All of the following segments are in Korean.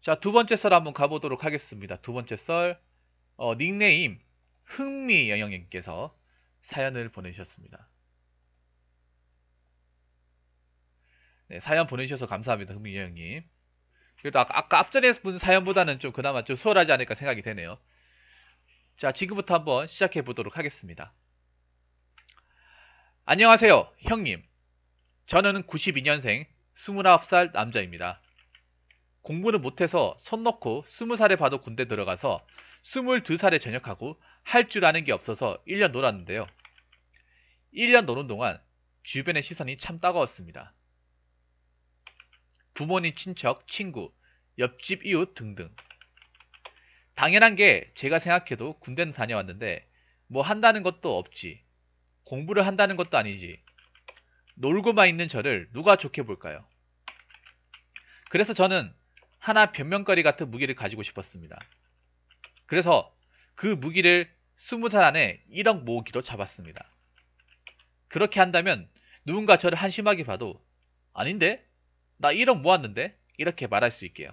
자, 두 번째 썰 한번 가보도록 하겠습니다. 두 번째 썰, 어, 닉네임 흥미 영영님께서 사연을 보내셨습니다 네, 사연 보내주셔서 감사합니다. 흥미 영영님. 그래도 아까, 아까 앞전에본 사연보다는 좀 그나마 좀 수월하지 않을까 생각이 되네요. 자, 지금부터 한번 시작해 보도록 하겠습니다. 안녕하세요, 형님. 저는 92년생 29살 남자입니다. 공부는 못해서 손 넣고 20살에 봐도 군대 들어가서 22살에 전역하고 할 줄 아는 게 없어서 1년 놀았는데요. 1년 노는 동안 주변의 시선이 참 따가웠습니다. 부모님, 친척, 친구, 옆집 이웃 등등. 당연한 게 제가 생각해도 군대는 다녀왔는데 뭐 한다는 것도 없지. 공부를 한다는 것도 아니지. 놀고만 있는 저를 누가 좋게 볼까요? 그래서 저는 하나 변명거리 같은 무기를 가지고 싶었습니다. 그래서 그 무기를 20살 안에 1억 모으기로 잡았습니다. 그렇게 한다면 누군가 저를 한심하게 봐도 아닌데? 나 1억 모았는데? 이렇게 말할 수 있게요.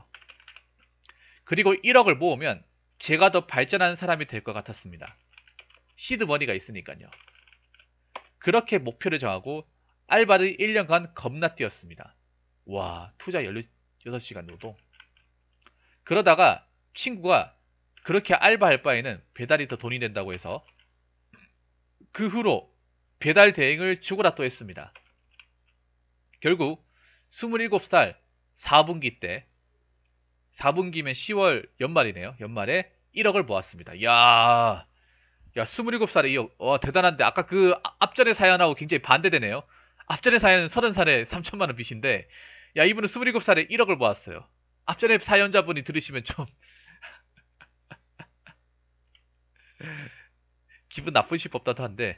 그리고 1억을 모으면 제가 더 발전하는 사람이 될 것 같았습니다. 시드머니가 있으니까요. 그렇게 목표를 정하고 알바를 1년간 겁나 뛰었습니다. 와, 투자 16시간 노동. 그러다가 친구가 그렇게 알바할 바에는 배달이 더 돈이 된다고 해서 그 후로 배달 대행을 죽으라 또 했습니다. 결국 27살 4분기 때 4분기면 10월 연말이네요. 연말에 1억을 모았습니다. 야, 야 27살에 2억. 와 대단한데 아까 그 앞전의 사연하고 굉장히 반대되네요. 앞전의 사연은 30살에 3천만 원 빚인데 야 이분은 27살에 1억을 모았어요. 앞전에 사연자분이 들으시면 좀 기분 나쁘실 법다도 한데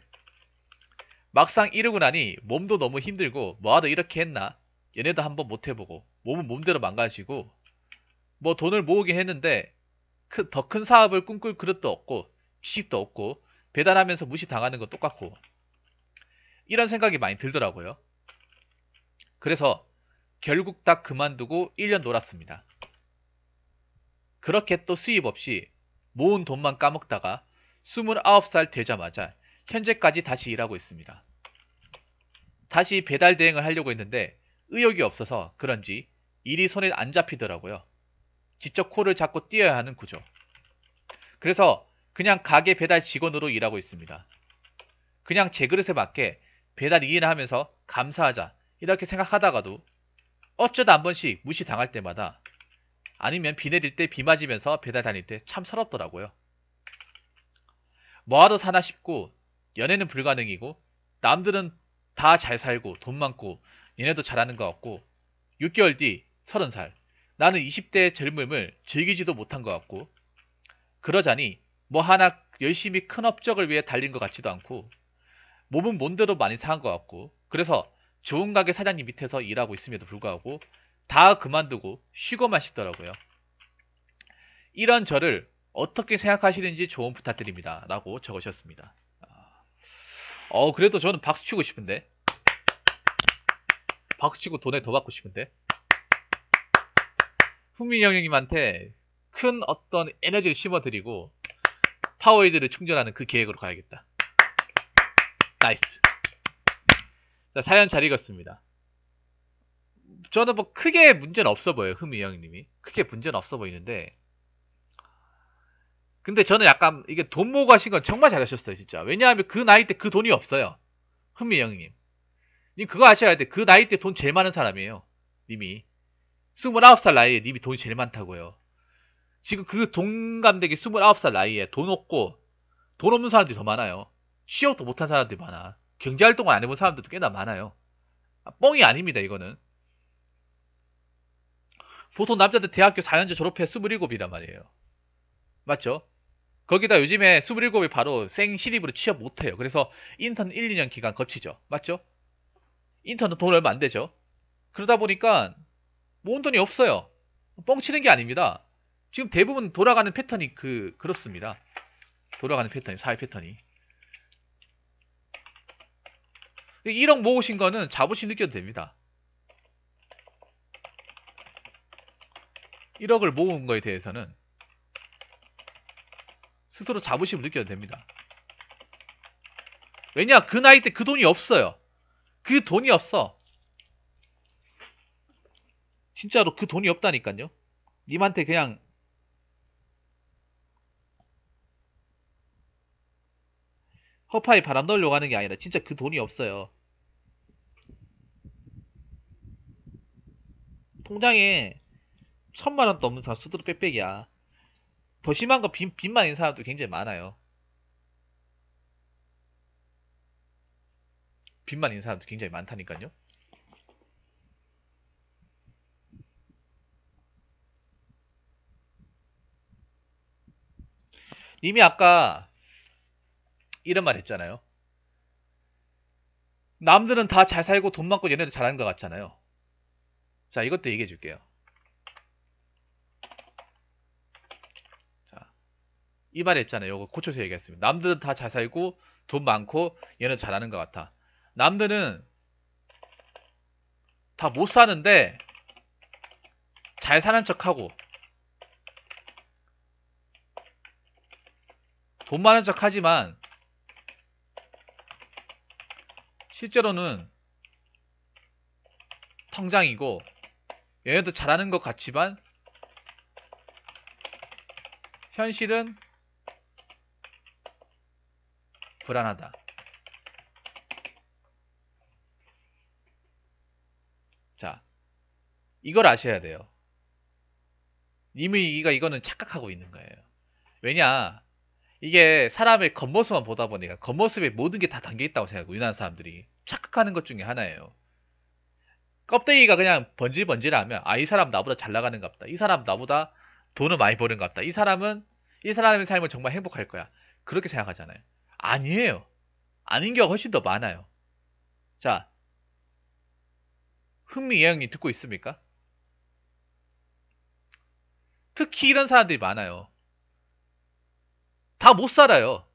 막상 이러고 나니 몸도 너무 힘들고 뭐하도 이렇게 했나 연애도 한번 못 해보고 몸은 몸대로 망가지고 뭐 돈을 모으긴 했는데 그더큰 사업을 꿈꿀 그릇도 없고 취직도 없고 배달하면서 무시당하는 건 똑같고 이런 생각이 많이 들더라고요. 그래서 결국 다 그만두고 1년 놀았습니다. 그렇게 또 수입 없이 모은 돈만 까먹다가 29살 되자마자 현재까지 다시 일하고 있습니다. 다시 배달 대행을 하려고 했는데 의욕이 없어서 그런지 일이 손에 안 잡히더라고요. 직접 코를 잡고 뛰어야 하는 구조. 그래서 그냥 가게 배달 직원으로 일하고 있습니다. 그냥 제 그릇에 맞게 배달 이인 하면서 감사하자 이렇게 생각하다가도 어쩌다 한 번씩 무시당할 때마다 아니면 비 내릴 때 비 맞으면서 배달 다닐 때 참 서럽더라고요. 뭐하러 사나 싶고 연애는 불가능이고 남들은 다 잘 살고 돈 많고 얘네도 잘하는 것 같고 6개월 뒤 30살 나는 20대의 젊음을 즐기지도 못한 것 같고 그러자니 뭐 하나 열심히 큰 업적을 위해 달린 것 같지도 않고 몸은 몬대로 많이 상한 것 같고 그래서 좋은 가게 사장님 밑에서 일하고 있음에도 불구하고 다 그만두고 쉬고만 싶더라고요. 이런 저를 어떻게 생각하시는지 조언 부탁드립니다. 라고 적으셨습니다. 아, 어, 그래도 저는 박수 치고 싶은데. 박수 치고 돈을더 받고 싶은데. 훈민 형님한테 큰 어떤 에너지를 심어드리고 파워이드를 충전하는 그 계획으로 가야겠다. 나이스. 자, 사연 잘 읽었습니다. 저는 뭐 크게 문제는 없어 보여요. 흠이 형님이. 크게 문제는 없어 보이는데. 근데 저는 약간 이게 돈 모으고 하신 건 정말 잘하셨어요. 진짜. 왜냐하면 그 나이 때 그 돈이 없어요. 흠이 형님. 님 그거 아셔야 돼. 그 나이 때 돈 제일 많은 사람이에요. 님이. 29살 나이에 님이 돈이 제일 많다고요. 지금 그 동감되기 29살 나이에 돈 없고 돈 없는 사람들이 더 많아요. 취업도 못한 사람들이 많아. 경제 활동을 안 해본 사람들도 꽤나 많아요. 아, 뻥이 아닙니다, 이거는. 보통 남자들 대학교 4년제 졸업해 27이란 말이에요. 맞죠? 거기다 요즘에 27이 바로 생신입으로 취업 못해요. 그래서 인턴 1, 2년 기간 거치죠. 맞죠? 인턴은 돈 얼마 안 되죠. 그러다 보니까 모은 돈이 없어요. 뻥치는 게 아닙니다. 지금 대부분 돌아가는 패턴이 그, 그렇습니다. 돌아가는 패턴이, 사회 패턴이. 1억 모으신 거는 자부심 느껴도 됩니다. 1억을 모은 거에 대해서는 스스로 자부심을 느껴도 됩니다. 왜냐 그 나이 때 그 돈이 없어요. 그 돈이 없어. 진짜로 그 돈이 없다니까요. 님한테 그냥 허파에 바람 넣으려고 하는 게 아니라 진짜 그 돈이 없어요. 통장에 천만 원도 없는 사람 수두로 빽빽이야. 더 심한 거 빚, 빚만 있는 사람도 굉장히 많아요. 빚만 있는 사람도 굉장히 많다니까요. 님이 아까 이런 말 했잖아요. 남들은 다 잘 살고 돈 많고 얘네도 잘하는 것 같잖아요. 자, 이것도 얘기해 줄게요. 자, 이 말 했잖아요. 이거 고쳐서 얘기했습니다. 남들은 다 잘 살고 돈 많고 얘는 잘하는 것 같아. 남들은 다 못 사는데 잘 사는 척하고 돈 많은 척하지만 실제로는 통장이고 얘네도 잘하는 것 같지만 현실은 불안하다. 자, 이걸 아셔야 돼요. 님의 이기가 이거는 착각하고 있는 거예요. 왜냐, 이게 사람의 겉모습만 보다 보니까 겉모습에 모든 게 다 담겨 있다고 생각하고 유난 사람들이 착각하는 것 중에 하나예요. 껍데기가 그냥 번질번질하면 아 이 사람 나보다 잘 나가는가 보다. 이 사람 나보다 돈을 많이 버는가 보다. 이 사람은 이 사람의 삶은 정말 행복할 거야. 그렇게 생각하잖아요. 아니에요. 아닌 경우가 훨씬 더 많아요. 자, 흥미예형님 듣고 있습니까? 특히 이런 사람들이 많아요. 다못 살아요.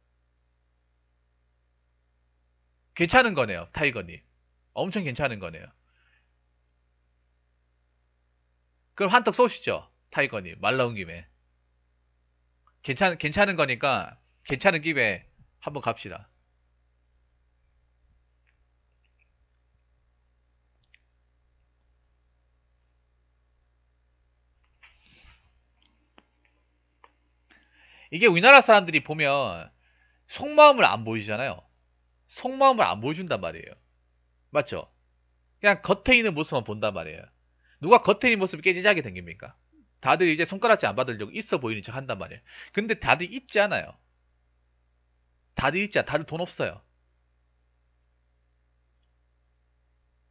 괜찮은 거네요, 타이거님. 엄청 괜찮은 거네요. 그럼 한턱 쏘시죠, 타이거님. 말 나온 김에. 괜찮, 괜찮은 거니까, 괜찮은 김에 한번 갑시다. 이게 우리나라 사람들이 보면 속마음을 안보이잖아요 속마음을 안 보여준단 말이에요. 맞죠? 그냥 겉에 있는 모습만 본단 말이에요. 누가 겉에 있는 모습이 깨지하게 생깁니까? 다들 이제 손가락질 안 받으려고 있어 보이는 척 한단 말이에요. 근데 다들 있지 않아요. 다들 있지 않아. 다들 돈 없어요.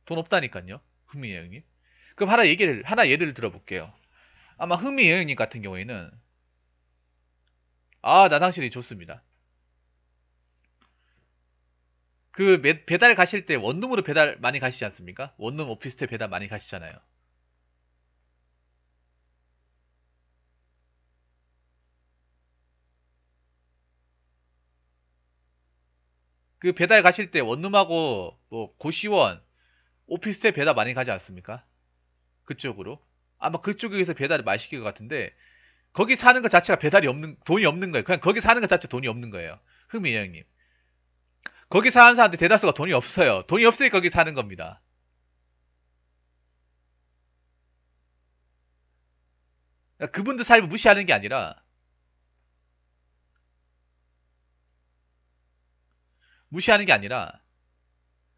돈 없다니까요. 흠이 여행님. 그럼 하나 얘기를, 하나 예를 들어볼게요. 아마 흠이 여행님 같은 경우에는 아, 나당실이 좋습니다. 그 매, 배달 가실 때 원룸으로 배달 많이 가시지 않습니까? 원룸 오피스텔 배달 많이 가시잖아요. 그 배달 가실 때 원룸하고 뭐 고시원 오피스텔 배달 많이 가지 않습니까? 그쪽으로 아마 그쪽에서 배달을 많이 시킬 것 같은데 거기 사는 것 자체가 배달이 없는 돈이 없는 거예요. 그냥 거기 사는 것 자체 돈이 없는 거예요. 흠이 형님. 거기 사는 사람들 대다수가 돈이 없어요. 돈이 없으니까 거기 사는 겁니다. 그러니까 그분들 삶을 무시하는 게 아니라 무시하는 게 아니라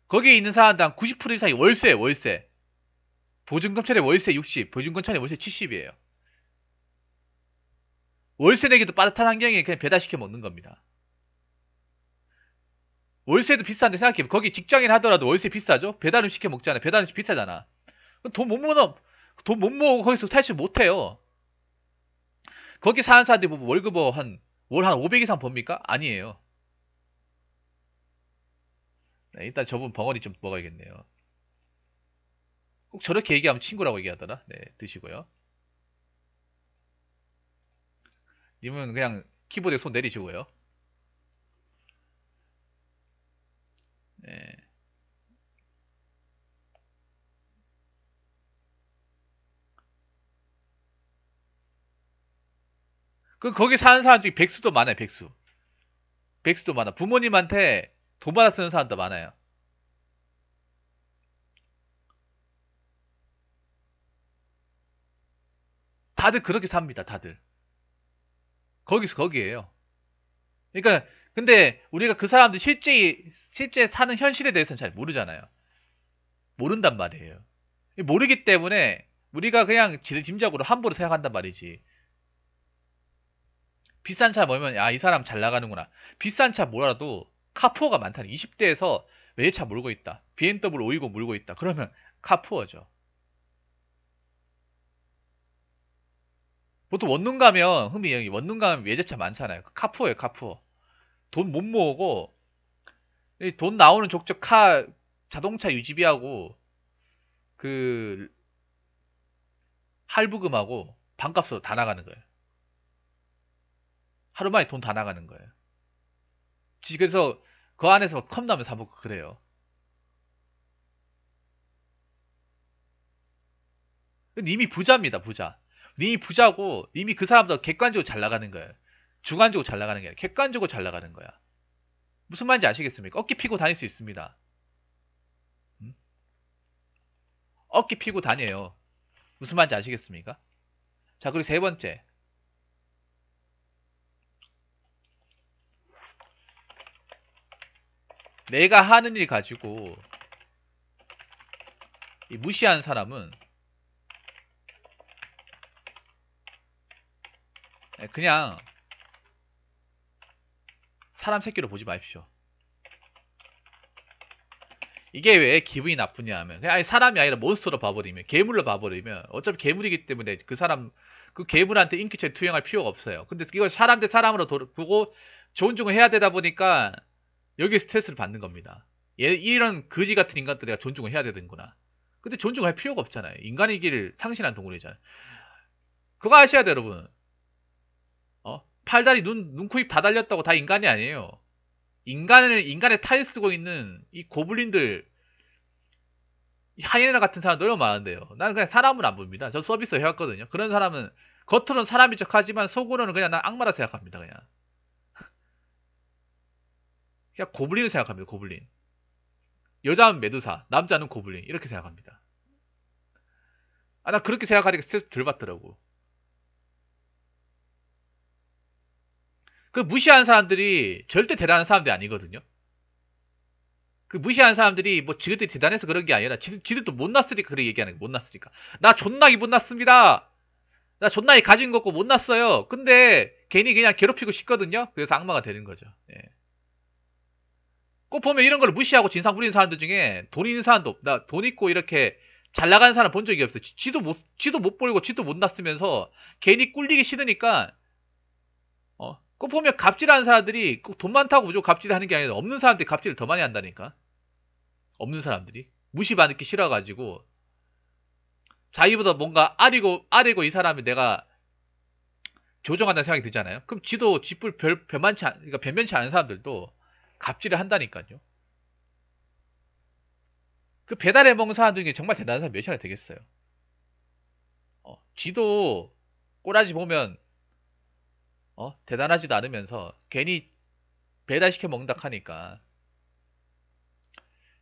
거기에 있는 사람당 90% 이상이 월세, 월세. 보증금 처리 월세 60, 보증금 처리 월세 70이에요. 월세 내기도 빠듯한 환경에 그냥 배달시켜 먹는 겁니다. 월세도 비싼데 생각해보면 거기 직장인 하더라도 월세 비싸죠? 배달 음 시켜 먹잖아. 배달 음식 비싸잖아. 돈못 모아, 돈못 모으고 거기서 탈출 못 해요. 거기 사는 사람들이 뭐 월급 뭐 한, 월 한 500 이상 법니까? 아니에요. 네, 일단 저분 벙어리 좀 먹어야겠네요. 꼭 저렇게 얘기하면 친구라고 얘기하더라. 네, 드시고요. 님은 그냥 키보드에 손 내리시고요. 네. 그 거기 사는 사람 중에 백수도 많아요. 백수. 백수도 많아. 부모님한테 돈 받아 쓰는 사람도 많아요. 다들 그렇게 삽니다. 다들. 거기서 거기에요. 그러니까 근데 우리가 그 사람들 실제 실제 사는 현실에 대해서는 잘 모르잖아요. 모른단 말이에요. 모르기 때문에 우리가 그냥 짐작으로 함부로 생각한단 말이지. 비싼 차 몰면 야이 사람 잘 나가는구나. 비싼 차 몰아도 카푸어가 많다는 20대에서 외차 몰고 있다. BMW 520 몰고 있다. 그러면 카푸어죠. 보통 원룸 가면 흥미 형이 원룸 가면 외제차 많잖아요. 그 카푸예요, 어 카푸. 어돈 못 모으고 돈 나오는 족적 카 자동차 유지비하고 그 할부금하고 반값으로 다 나가는 거예요. 하루 만에 돈 다 나가는 거예요. 그래서 그 안에서 컵라면 사 먹고 그래요. 이미 부자입니다, 부자. 네 부자고 이미 그 사람보다 객관적으로 잘 나가는 거예요. 주관적으로 잘 나가는 게 아니라 객관적으로 잘 나가는 거야. 무슨 말인지 아시겠습니까? 어깨 피고 다닐 수 있습니다. 음? 어깨 피고 다녀요. 무슨 말인지 아시겠습니까? 자, 그리고 세 번째. 내가 하는 일 가지고 이 무시한 사람은 그냥 사람 새끼로 보지 마십시오. 이게 왜 기분이 나쁘냐 하면 그냥 아니 사람이 아니라 몬스터로 봐버리면 괴물로 봐버리면 어차피 괴물이기 때문에 그 사람 그 괴물한테 인기체 투영할 필요가 없어요. 근데 이걸 사람 대 사람으로 도, 보고 존중을 해야 되다 보니까 여기 스트레스를 받는 겁니다. 얘, 예, 이런 거지 같은 인간들 내가 존중을 해야 되는구나. 근데 존중할 필요가 없잖아요. 인간의 길을 상실한 동물이잖아요. 그거 아셔야 돼 여러분. 팔다리 눈, 눈, 코, 입 다 달렸다고 다 인간이 아니에요. 인간을, 인간의 탈 쓰고 있는 이 고블린들, 하이에나 같은 사람들 너무 많은데요. 나는 그냥 사람은 안 봅니다. 저 서비스 해왔거든요. 그런 사람은 겉으로는 사람인 척 하지만 속으로는 그냥 난 악마라 생각합니다. 그냥. 그냥 고블린을 생각합니다. 고블린. 여자는 메두사, 남자는 고블린. 이렇게 생각합니다. 아, 나 그렇게 생각하니까 스트레스 덜 받더라고. 그무시한 사람들이 절대 대단한 사람들이 아니거든요. 그무시한 사람들이 뭐 지들이 대단해서 그런 게 아니라 지들, 지들도 못났으니까 그렇게 얘기하는 거 못났으니까. 나존나기 못났습니다. 나 존나게 가진 거고 못났어요. 근데 괜히 그냥 괴롭히고 싶거든요. 그래서 악마가 되는 거죠. 예. 꼭 보면 이런 걸 무시하고 진상 부리는 사람들 중에 돈 있는 사람도 없다. 돈 있고 이렇게 잘 나가는 사람 본 적이 없어요. 지도 못, 지도 못 벌고 지도 못 났으면서 괜히 꿀리기 싫으니까 꼭 보면 갑질하는 사람들이 꼭 돈 많다고 무조건 갑질하는 을게 아니라 없는 사람들이 갑질을 더 많이 한다니까. 없는 사람들이 무시받기 싫어가지고 자기보다 뭔가 아리고 아리고 이 사람이 내가 조정한다는 생각이 들잖아요. 그럼 지도 지불 별 변만치 않, 그러니까 변변치 않은 사람들도 갑질을 한다니까요. 그 배달해 먹는 사람 중에 정말 대단한 사람 몇이나 되겠어요. 어, 지도 꼬라지 보면 어? 대단하지도 않으면서 괜히 배달시켜 먹는다 하니까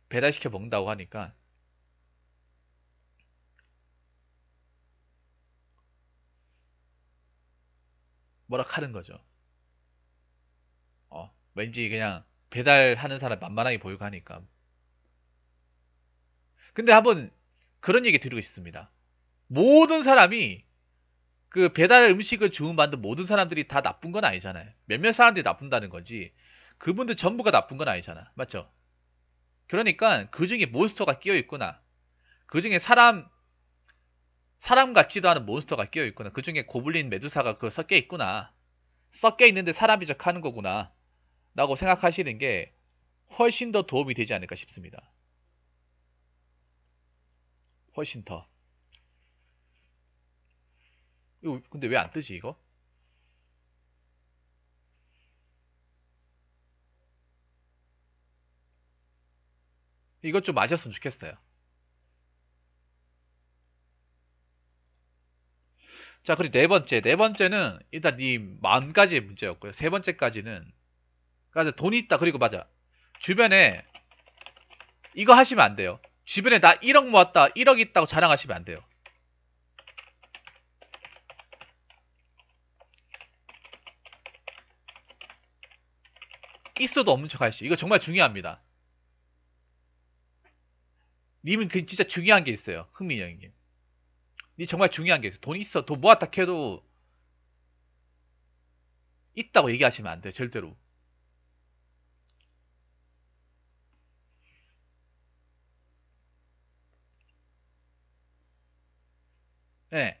배달시켜 먹는다고 하니까 뭐라 하는 거죠. 어, 왠지 그냥 배달하는 사람 만만하게 보이고 하니까. 근데 한번 그런 얘기 드리고 싶습니다. 모든 사람이 그 배달 음식을 주문받는 모든 사람들이 다 나쁜 건 아니잖아요. 몇몇 사람들이 나쁜다는 거지. 그분들 전부가 나쁜 건 아니잖아. 맞죠? 그러니까 그 중에 몬스터가 끼어 있구나. 그 중에 사람 사람 같지도 않은 몬스터가 끼어 있구나. 그 중에 고블린 메두사가 그 섞여 있구나. 섞여 있는데 사람이 적하는 거구나. 라고 생각하시는 게 훨씬 더 도움이 되지 않을까 싶습니다. 훨씬 더. 이거 근데 왜 안 뜨지 이거? 이것 좀 맞았으면 좋겠어요. 자, 그리고 네 번째. 네 번째는 일단 이 마음까지의 문제였고요. 세 번째까지는 그러니 돈이 있다. 그리고 맞아. 주변에 이거 하시면 안 돼요. 주변에 나 1억 모았다. 1억 있다고 자랑하시면 안 돼요. 있어도 없는 척하시죠 이거 정말 중요합니다. 님은 그 진짜 중요한 게 있어요. 흥민이 형님. 니 정말 중요한 게 있어요. 돈 있어. 돈 모았다 캐도 있다고 얘기하시면 안 돼. 절대로. 예. 네.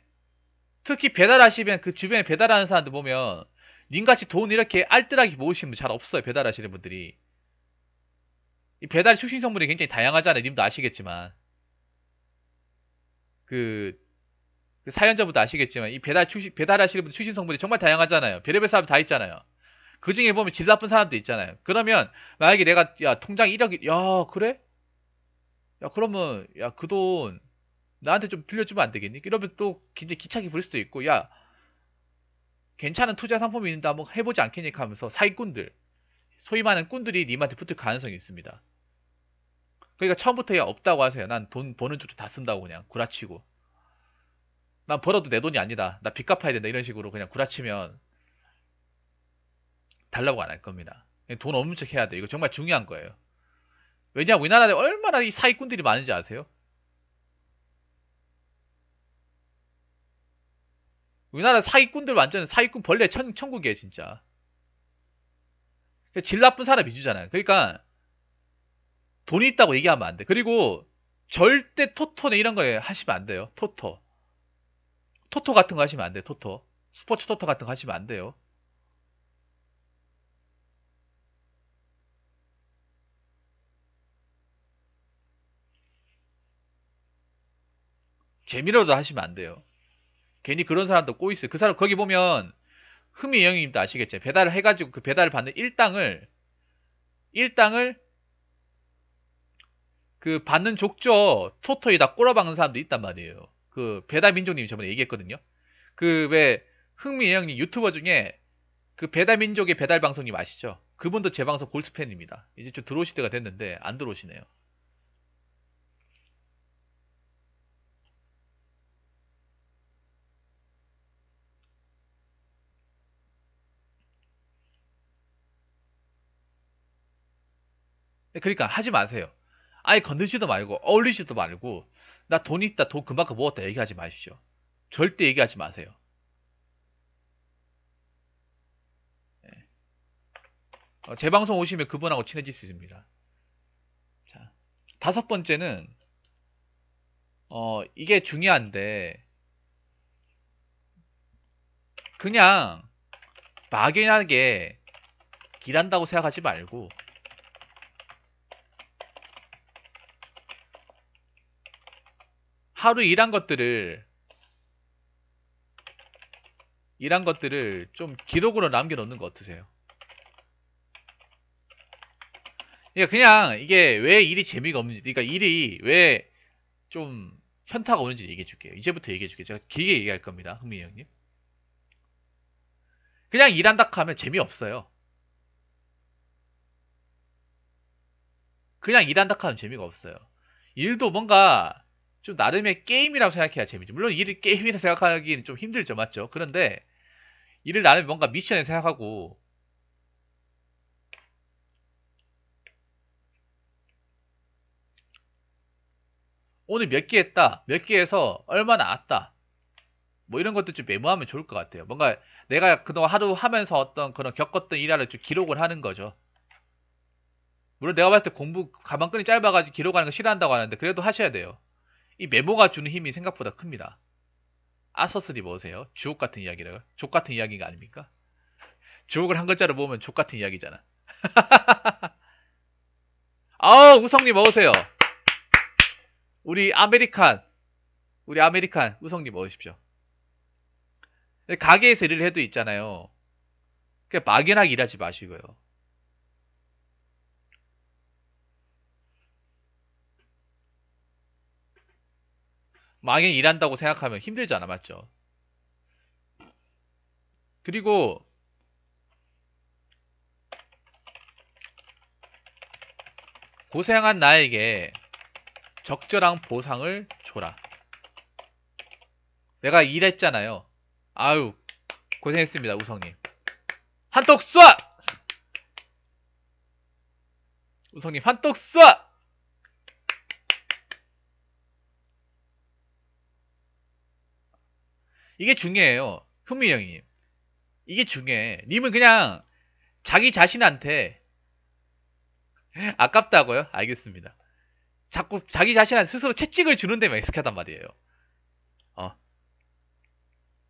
특히 배달하시면 그 주변에 배달하는 사람들 보면 님같이 돈 이렇게 알뜰하게 모으시는 분 잘 없어요. 배달하시는 분들이. 이 배달 출신 성분이 굉장히 다양하잖아요. 님도 아시겠지만. 그, 그 사연자분도 아시겠지만 이 배달 출신, 배달하시는 분들 출신 성분이 정말 다양하잖아요. 별의별 사람 다 있잖아요. 그 중에 보면 질 나쁜 사람도 있잖아요. 그러면 만약에 내가 야 통장 1억이 야 그래? 야 그러면 야 그 돈 나한테 좀 빌려주면 안 되겠니? 이러면 또 굉장히 기차게 부릴 수도 있고 야 괜찮은 투자 상품이 있는데 한번 해보지 않겠니까 하면서 사기꾼들, 소위 말하는 꾼들이 님한테 붙을 가능성이 있습니다. 그러니까 처음부터 야 없다고 하세요. 난 돈 버는 쪽도 다 쓴다고 그냥 구라치고. 난 벌어도 내 돈이 아니다. 나 빚 갚아야 된다. 이런 식으로 그냥 구라치면 달라고 안 할 겁니다. 돈 없는 척 해야 돼. 이거 정말 중요한 거예요. 왜냐 우리나라에 얼마나 이 사기꾼들이 많은지 아세요? 우리나라 사기꾼들 완전 사기꾼 벌레 천, 천국이에요 진짜 그러니까 질 나쁜 사람 위주잖아요 그러니까 돈이 있다고 얘기하면 안돼 그리고 절대 토토네 이런 거 하시면 안 돼요 토토 토토 같은 거 하시면 안 돼요 토토 스포츠 토토 같은 거 하시면 안 돼요 재미로도 하시면 안 돼요 괜히 그런 사람도 꼬이스. 그 사람 거기 보면 흠이 영입니다 아시겠죠? 배달을 해가지고 그 배달을 받는 일당을 일당을 그 받는 족저 토토에다 꼬라박는 사람도 있단 말이에요. 그 배달 민족님이 저번에 얘기했거든요. 그 왜 흥미 형님 유튜버 중에 그 배달 민족의 배달 방송님 아시죠? 그분도 제 방송 골드 팬입니다. 이제 좀 들어오실 때가 됐는데 안 들어오시네요. 그러니까 하지 마세요. 아예 건드시도 말고 어울리시도 말고 나 돈 있다 돈 그만큼 모았다 얘기하지 마십시오. 절대 얘기하지 마세요. 예. 어, 제 방송 오시면 그분하고 친해질 수 있습니다. 자, 다섯 번째는 어, 이게 중요한데 그냥 막연하게 일한다고 생각하지 말고 하루 일한 것들을 일한 것들을 좀 기록으로 남겨놓는 거 어떠세요? 그러니까 그냥 이게 왜 일이 재미가 없는지 그러니까 일이 왜 좀 현타가 오는지 얘기해 줄게요. 이제부터 얘기해 줄게요. 제가 길게 얘기할 겁니다. 흥민이 형님. 그냥 일한다 하면 재미없어요. 그냥 일한다 하면 재미가 없어요. 일도 뭔가 좀 나름의 게임이라고 생각해야 재밌죠 물론 이를 게임이라 생각하기는 좀 힘들죠, 맞죠? 그런데 이를 나름 뭔가 미션에 생각하고 오늘 몇 개 했다, 몇 개 해서 얼마나 왔다. 뭐 이런 것도 좀 메모하면 좋을 것 같아요. 뭔가 내가 그동안 하루 하면서 어떤 그런 겪었던 일화를 좀 기록을 하는 거죠. 물론 내가 봤을 때 공부 가방끈이 짧아가지고 기록하는 거 싫어한다고 하는데 그래도 하셔야 돼요. 이 메모가 주는 힘이 생각보다 큽니다. 아서스리 뭐세요? 주옥 같은 이야기라고. 족 같은 이야기가 아닙니까? 주옥을 한 글자로 보면 족 같은 이야기잖아. 아, 우성님 우 어오세요. 우리 아메리칸, 우리 아메리칸 우성님 어오십시오. 가게에서 일을 해도 있잖아요. 그냥 막연하게 일하지 마시고요. 망에 일한다고 생각하면 힘들잖아, 맞죠? 그리고 고생한 나에게 적절한 보상을 줘라. 내가 일했잖아요. 아유, 고생했습니다, 우성님. 한턱 쏴! 우성님, 한턱 쏴! 이게 중요해요. 흥미영이님 이게 중요해. 님은 그냥 자기 자신한테 아깝다고요? 알겠습니다. 자꾸 자기 자신한테 스스로 채찍을 주는 데만 익숙하단 말이에요. 어.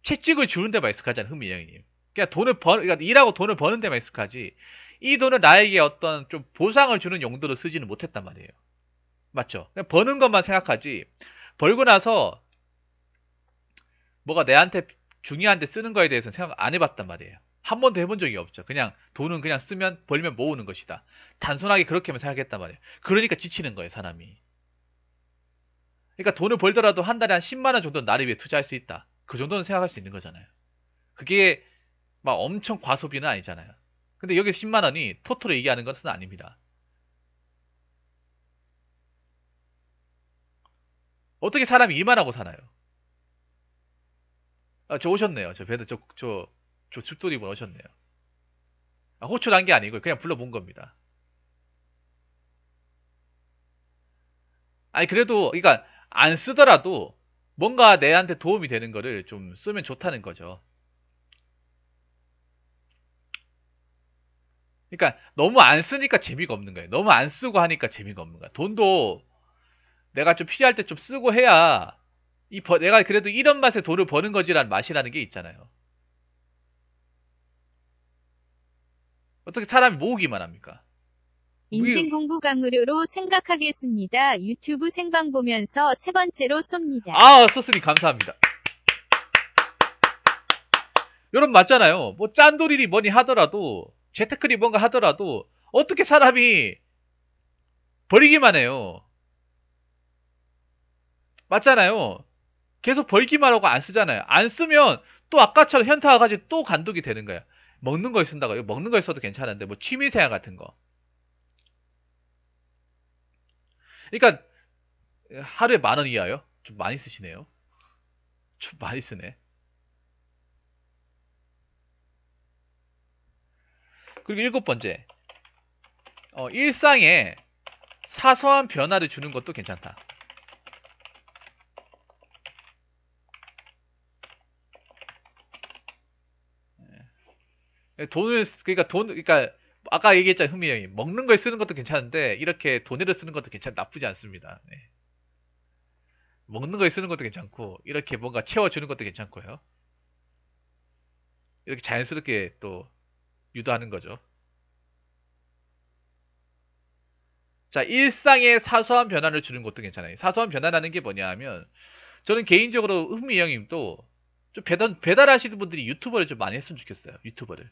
채찍을 주는 데만 익숙하잖아, 흥미영이님 그냥 돈을 버, 그러니까 일하고 돈을 버는 데만 익숙하지. 이 돈을 나에게 어떤 좀 보상을 주는 용도로 쓰지는 못했단 말이에요. 맞죠? 그냥 버는 것만 생각하지. 벌고 나서 뭐가 내한테 중요한데 쓰는 거에 대해서는 생각 안 해봤단 말이에요. 한 번도 해본 적이 없죠. 그냥 돈은 그냥 쓰면 벌면 모으는 것이다. 단순하게 그렇게만 생각했단 말이에요. 그러니까 지치는 거예요, 사람이. 그러니까 돈을 벌더라도 한 달에 한 10만 원 정도는 나를 위해 투자할 수 있다. 그 정도는 생각할 수 있는 거잖아요. 그게 막 엄청 과소비는 아니잖아요. 근데 여기 10만 원이 토토로 얘기하는 것은 아닙니다. 어떻게 사람이 이만하고 사나요 아, 저 오셨네요. 저 배드 저, 저, 저 죽돌이분 오셨네요. 아, 호초한게 아니고 요 그냥 불러본 겁니다. 아니, 그래도, 그러니까 안 쓰더라도 뭔가 내한테 도움이 되는 거를 좀 쓰면 좋다는 거죠. 그러니까 너무 안 쓰니까 재미가 없는 거예요. 너무 안 쓰고 하니까 재미가 없는 거예요 돈도 내가 좀 필요할 때 좀 쓰고 해야 이 버, 내가 그래도 이런 맛에 돈을 버는 거지란 맛이라는 게 있잖아요. 어떻게 사람이 모으기만 합니까? 인생 공부 강의료로 생각하겠습니다. 유튜브 생방 보면서 세 번째로 쏩니다. 아, 소스님 감사합니다. 여러분 맞잖아요. 뭐 짠돌이니 뭐니 하더라도 재테크니 뭔가 하더라도 어떻게 사람이 버리기만 해요. 맞잖아요. 계속 벌기만 하고 안 쓰잖아요. 안 쓰면 또 아까처럼 현타 와가지고 또 간독이 되는 거야. 먹는 거걸 쓴다고. 먹는 거걸 써도 괜찮은데, 뭐 취미생활 같은 거. 그러니까, 하루에 만 원 이하요? 좀 많이 쓰시네요. 좀 많이 쓰네. 그리고 일곱 번째. 어, 일상에 사소한 변화를 주는 것도 괜찮다. 예, 돈을 그러니까 돈 그러니까 아까 얘기했잖아요 흥미 형이 먹는 걸 쓰는 것도 괜찮은데 이렇게 돈으로 쓰는 것도 괜찮 나쁘지 않습니다. 네. 먹는 걸 쓰는 것도 괜찮고 이렇게 뭔가 채워주는 것도 괜찮고요. 이렇게 자연스럽게 또 유도하는 거죠. 자 일상의 사소한 변화를 주는 것도 괜찮아요. 사소한 변화라는 게 뭐냐하면 저는 개인적으로 흥미 형님도 좀 배달 배달하시는 분들이 유튜버를 좀 많이 했으면 좋겠어요. 유튜버를.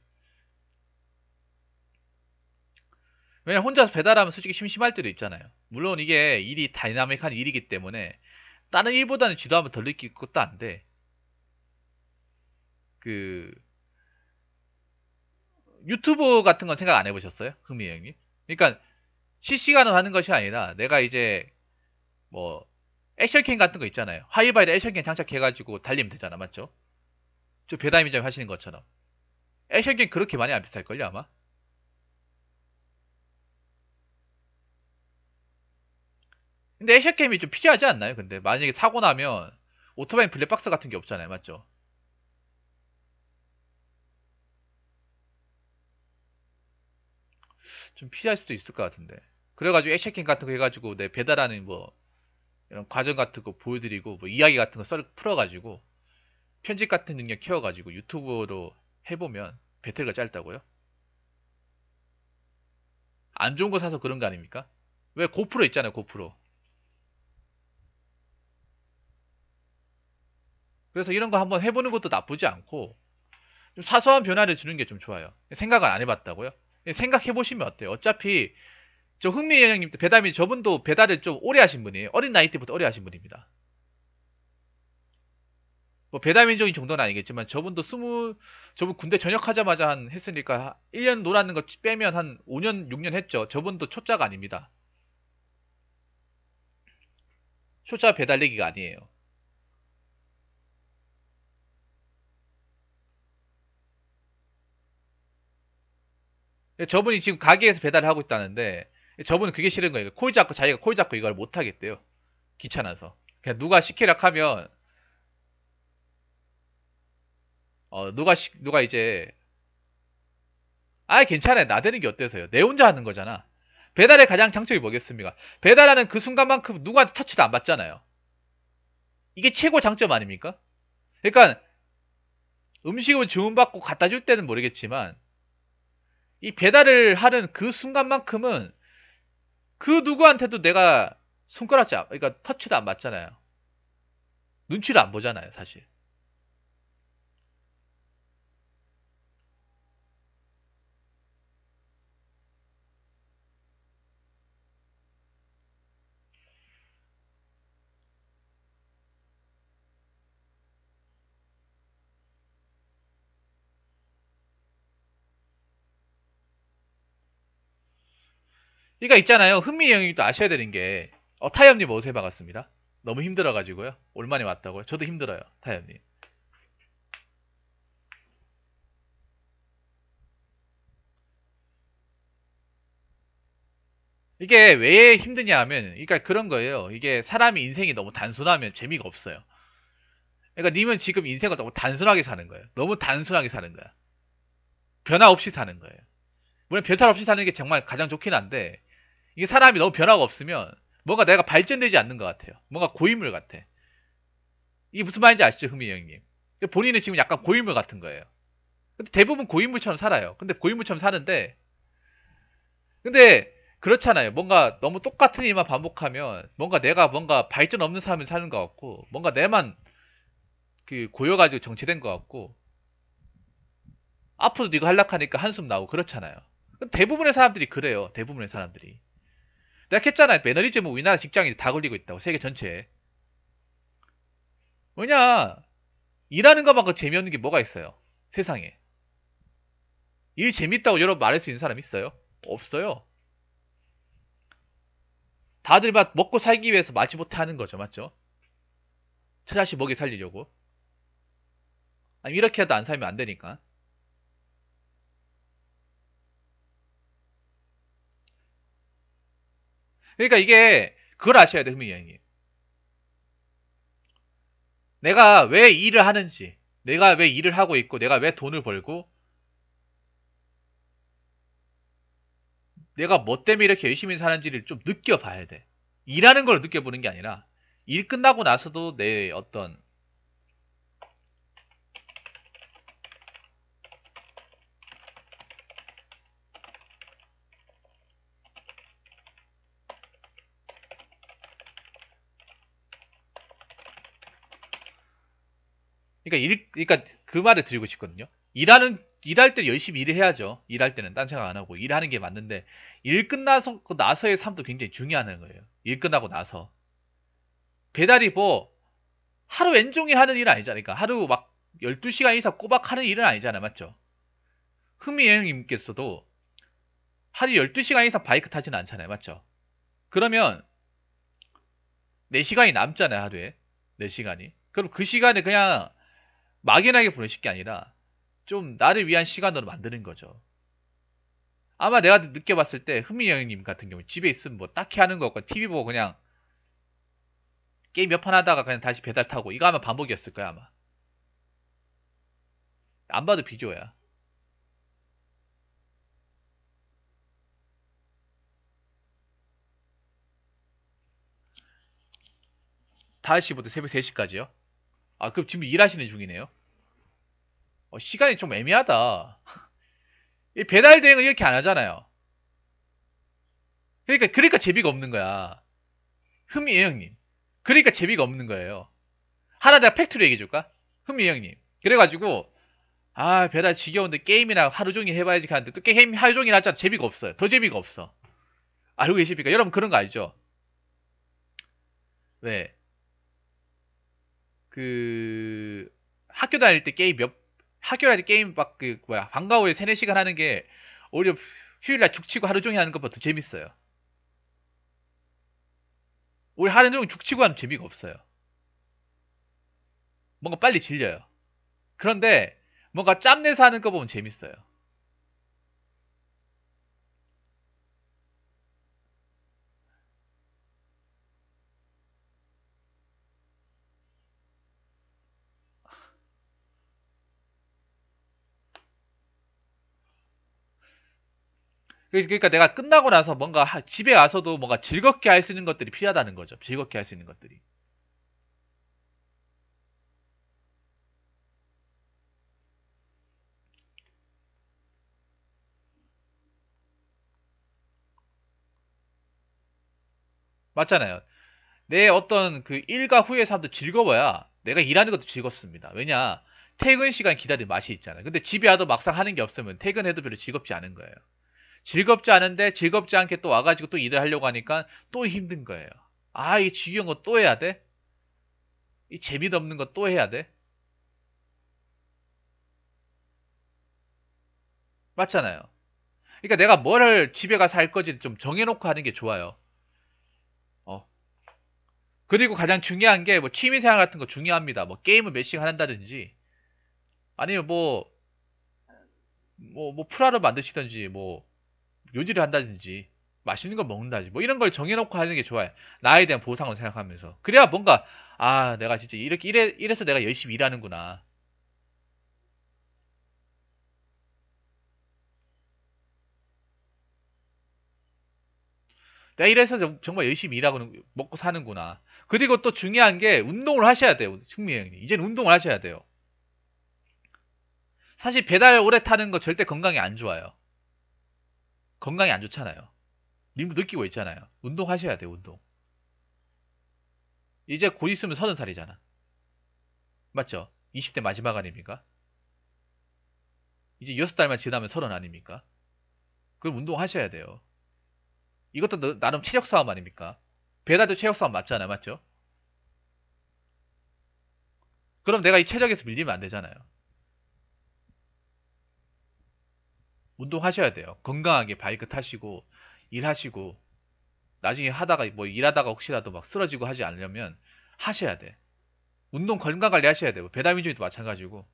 왜냐면 혼자서 배달하면 솔직히 심심할 때도 있잖아요. 물론 이게 일이 다이나믹한 일이기 때문에 다른 일보다는 지도하면덜 느낄 것도 안 돼. 그 유튜브 같은 건 생각 안 해보셨어요? 흥미 형님? 그러니까 실시간으로 하는 것이 아니라 내가 이제 뭐 액션캠 같은 거 있잖아요. 하이바이드 액션캠 장착해가지고 달리면 되잖아, 맞죠? 저 배달민점 하시는 것처럼 액션캠 그렇게 많이 안 비쌀걸요 아마? 근데 에셔캠이 좀 필요하지 않나요? 근데 만약에 사고 나면 오토바이 블랙박스 같은 게 없잖아요, 맞죠? 좀 필요할 수도 있을 것 같은데. 그래가지고 에셔캠 같은 거 해가지고 내 배달하는 뭐 이런 과정 같은 거 보여드리고 뭐 이야기 같은 거 썰 풀어가지고 편집 같은 능력 키워가지고 유튜브로 해보면 배틀가 짧다고요? 안 좋은 거 사서 그런 거 아닙니까? 왜 고프로 있잖아요 고프로 그래서 이런 거 한번 해보는 것도 나쁘지 않고 좀 사소한 변화를 주는 게 좀 좋아요. 생각을 안 해봤다고요? 예, 생각해보시면 어때요? 어차피 저 흥미 여행님 배달이 저분도 배달을 좀 오래 하신 분이에요. 어린 나이 때부터 오래 하신 분입니다. 뭐 배달민족인 정도는 아니겠지만 저분도 스무 저분 군대 전역하자마자 한 했으니까 1년 놀았는 거 빼면 한 5년 6년 했죠. 저분도 초짜가 아닙니다. 초짜 배달얘기가 아니에요. 저분이 지금 가게에서 배달을 하고 있다는데 저분은 그게 싫은 거예요. 콜 잡고 자기가 콜 잡고 이걸 못 하겠대요. 귀찮아서. 그냥 누가 시키라 하면 어 누가 시, 누가 이제 아 괜찮아요. 나되는게 어때서요? 내 혼자 하는 거잖아. 배달의 가장 장점이 뭐겠습니까? 배달하는 그 순간만큼 누구한테 터치도 안 받잖아요. 이게 최고 장점 아닙니까? 그러니까 음식을 주문받고 갖다 줄 때는 모르겠지만 이 배달을 하는 그 순간만큼은 그 누구한테도 내가 손가락이 그러니까 터치도 안 맞잖아요. 눈치를 안 보잖아요, 사실. 그러니까 있잖아요. 흥미 영역도 아셔야 되는 게 어, 타협님 어제 해봤습니다. 너무 힘들어가지고요. 올만에 왔다고요. 저도 힘들어요. 타협님. 이 이게 왜 힘드냐 하면 그러니까 그런 거예요. 이게 사람이 인생이 너무 단순하면 재미가 없어요. 그러니까 님은 지금 인생을 너무 단순하게 사는 거예요. 너무 단순하게 사는 거야. 변화 없이 사는 거예요. 물론 별탈 없이 사는 게 정말 가장 좋긴 한데 이게 사람이 너무 변화가 없으면 뭔가 내가 발전되지 않는 것 같아요. 뭔가 고인물 같아. 이게 무슨 말인지 아시죠, 흥미 형님? 본인은 지금 약간 고인물 같은 거예요. 근데 대부분 고인물처럼 살아요. 근데 고인물처럼 사는데, 근데 그렇잖아요. 뭔가 너무 똑같은 일만 반복하면 뭔가 내가 뭔가 발전 없는 사람을 사는 것 같고, 뭔가 내만 그 고여가지고 정체된 것 같고, 앞으로도 이거 하락하니까 한숨 나오고 그렇잖아요. 대부분의 사람들이 그래요. 대부분의 사람들이. 내가 했잖아. 매너리즘은 우리나라 직장인이 다 걸리고 있다고. 세계 전체에. 뭐냐. 일하는 것만큼 재미없는 게 뭐가 있어요. 세상에. 일 재밌다고 여러분 말할 수 있는 사람 있어요? 없어요. 다들 막 먹고 살기 위해서 마지 못해 하는 거죠. 맞죠? 처자식 먹이 살리려고. 아니 이렇게 해도 안 살면 안 되니까. 그러니까 이게 그걸 아셔야 돼, 흠미 여행이. 내가 왜 일을 하는지, 내가 왜 일을 하고 있고, 내가 왜 돈을 벌고, 내가 뭐 때문에 이렇게 열심히 사는지를 좀 느껴봐야 돼. 일하는 걸 느껴보는 게 아니라, 일 끝나고 나서도 내 어떤 그러니까 일, 그러니까 그 말을 드리고 싶거든요. 일하는 일할 때 열심히 일을 해야죠. 일할 때는 딴 생각 안 하고 일하는 게 맞는데 일 끝나서 그 나서의 삶도 굉장히 중요한 거예요. 일 끝나고 나서 배달이 뭐 하루 왼종일 하는 일은 아니잖아요. 그러니까 하루 막 12시간 이상 꼬박 하는 일은 아니잖아요. 맞죠? 미이 형님께서도 하루 12시간 이상 바이크 타지는 않잖아요. 맞죠? 그러면 4시간이 남잖아요. 하루에. 4시간이. 그럼 그 시간에 그냥 막연하게 보내실 게 아니라 좀 나를 위한 시간으로 만드는 거죠. 아마 내가 느껴봤을 때 흠이 형님 같은 경우 집에 있으면 뭐 딱히 하는 거 없고 TV 보고 그냥 게임 몇 판 하다가 그냥 다시 배달 타고 이거 아마 반복이었을 거야 아마. 안 봐도 비디오야. 다시 부터 새벽 3시까지요. 아, 그럼 지금 일하시는 중이네요. 어, 시간이 좀 애매하다. 배달 대행은 이렇게 안 하잖아요. 그러니까 그러니까 재미가 없는 거야. 흠이에요, 형님. 그러니까 재미가 없는 거예요. 하나 내가 팩트로 얘기해 줄까? 흠이 형님. 그래가지고 아 배달 지겨운데 게임이나 하루 종일 해봐야지 하는데 또 게임 하루 종일 하잖아 재미가 없어요. 더 재미가 없어. 알고 계십니까? 여러분 그런 거 알죠? 왜? 그 학교 다닐 때 게임 몇 학교 다닐 때 게임 막그 뭐야 방과 후에 세네 시간 하는 게 오히려 휴일날 죽치고 하루 종일 하는 것보다 더 재밌어요. 우리 하루 종일 죽치고 하면 재미가 없어요. 뭔가 빨리 질려요. 그런데 뭔가 짬내서 하는 거 보면 재밌어요. 그러니까 내가 끝나고 나서 뭔가 집에 와서도 뭔가 즐겁게 할 수 있는 것들이 필요하다는 거죠. 즐겁게 할 수 있는 것들이. 맞잖아요. 내 어떤 그 일과 후의 삶도 즐거워야 내가 일하는 것도 즐겁습니다. 왜냐, 퇴근 시간 기다리 맛이 있잖아요. 근데 집에 와도 막상 하는 게 없으면 퇴근해도 별로 즐겁지 않은 거예요. 즐겁지 않은데 즐겁지 않게 또 와가지고 또 일을 하려고 하니까 또 힘든 거예요. 아, 이 중요한 거 또 해야 돼? 이 재미도 없는 거 또 해야 돼? 맞잖아요. 그러니까 내가 뭐를 집에 가서 할 거지 좀 정해놓고 하는 게 좋아요. 어. 그리고 가장 중요한 게 뭐 취미생활 같은 거 중요합니다. 뭐 게임을 몇 시간 한다든지 아니면 뭐, 뭐, 뭐, 프라를 만드시든지, 뭐, 요지를 한다든지 맛있는 거 먹는다든지 뭐 이런 걸 정해놓고 하는 게 좋아요. 나에 대한 보상을 생각하면서 그래야 뭔가 아 내가 진짜 이렇게 이래, 이래서 내가 열심히 일하는구나. 내가 이래서 정말 열심히 일하고 먹고 사는구나. 그리고 또 중요한 게 운동을 하셔야 돼요. 승미 형님. 이제 운동을 하셔야 돼요. 사실 배달 오래 타는 거 절대 건강에 안 좋아요. 건강이 안 좋잖아요. 님도 느끼고 있잖아요. 운동하셔야 돼요, 운동. 이제 곧 있으면 서른 살이잖아. 맞죠? 20대 마지막 아닙니까? 이제 6섯 달만 지나면 서른 아닙니까? 그럼 운동하셔야 돼요. 이것도 나름 체력 싸움 아닙니까? 배달도 체력 싸움 맞잖아요, 맞죠? 그럼 내가 이 체력에서 밀리면 안 되잖아요. 운동하셔야 돼요. 건강하게 바이크 타시고 일하시고 나중에 하다가 뭐 일하다가 혹시라도 막 쓰러지고 하지 않으려면 하셔야 돼. 운동 건강 관리 하셔야 돼요. 뭐 배달민족도 마찬가지고.